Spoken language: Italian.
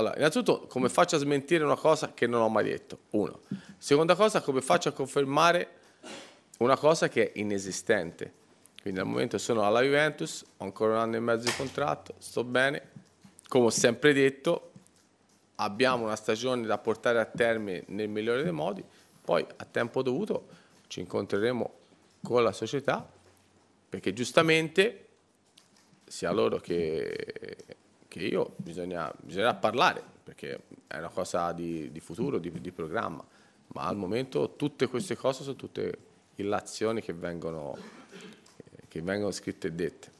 Allora, innanzitutto come faccio a smentire una cosa che non ho mai detto? Uno. Seconda cosa, come faccio a confermare una cosa che è inesistente? Quindi al momento sono alla Juventus, ho ancora un anno e mezzo di contratto, sto bene. Come ho sempre detto, abbiamo una stagione da portare a termine nel migliore dei modi, poi a tempo dovuto ci incontreremo con la società, perché giustamente sia loro che che io bisogna, bisognerà parlare, perché è una cosa di, di futuro, di, di, programma, ma al momento tutte queste cose sono tutte illazioni che vengono, eh, che vengono scritte e dette.